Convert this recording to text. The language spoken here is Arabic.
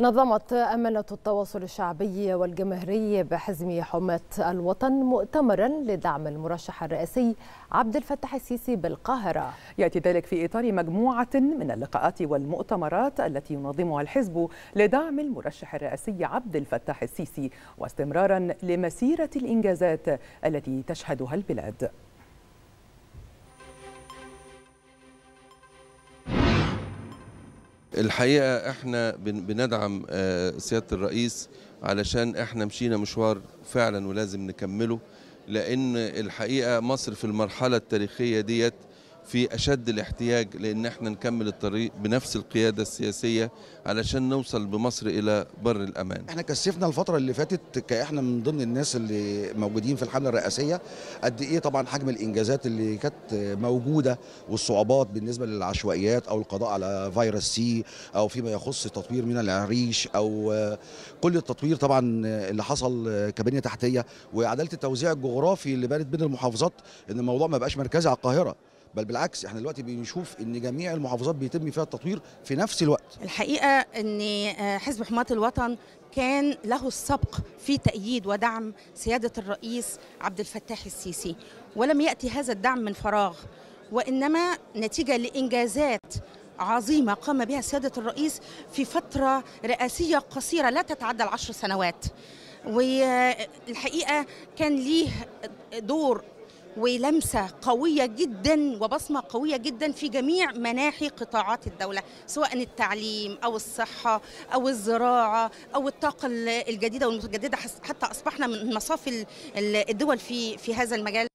نظمت أمانة التواصل الشعبي والجماهيري بحزم حماة الوطن مؤتمرا لدعم المرشح الرئاسي عبد الفتاح السيسي بالقاهرة يأتي ذلك في إطار مجموعة من اللقاءات والمؤتمرات التي ينظمها الحزب لدعم المرشح الرئاسي عبد الفتاح السيسي واستمرارا لمسيرة الإنجازات التي تشهدها البلاد الحقيقه احنا بندعم آه، سياده الرئيس علشان احنا مشينا مشوار فعلا ولازم نكمله لان الحقيقه مصر في المرحله التاريخيه ديت في أشد الاحتياج لأن احنا نكمل الطريق بنفس القيادة السياسية علشان نوصل بمصر إلى بر الأمان احنا كثفنا الفترة اللي فاتت كإحنا من ضمن الناس اللي موجودين في الحملة الرئاسية قد إيه طبعا حجم الإنجازات اللي كانت موجودة والصعوبات بالنسبة للعشوائيات أو القضاء على فيروس سي أو فيما يخص تطوير من العريش أو كل التطوير طبعا اللي حصل كبنية تحتية وعدالة التوزيع الجغرافي اللي بانت بين المحافظات إن الموضوع ما بقاش مركزي على القاهرة بل بالعكس احنا دلوقتي بنشوف ان جميع المحافظات بيتم فيها التطوير في نفس الوقت الحقيقه ان آه، حزب حماه الوطن كان له السبق في تأييد ودعم سيادة الرئيس عبد الفتاح السيسي ولم يأتي هذا الدعم من فراغ وإنما نتيجة لإنجازات عظيمة قام بها سيادة الرئيس في فترة رئاسية قصيرة لا تتعدى العشر سنوات والحقيقة آه، كان ليه دور ولمسه قويه جدا وبصمه قويه جدا في جميع مناحي قطاعات الدوله سواء التعليم او الصحه او الزراعه او الطاقه الجديده والمتجدده حتى اصبحنا من مصاف الدول في في هذا المجال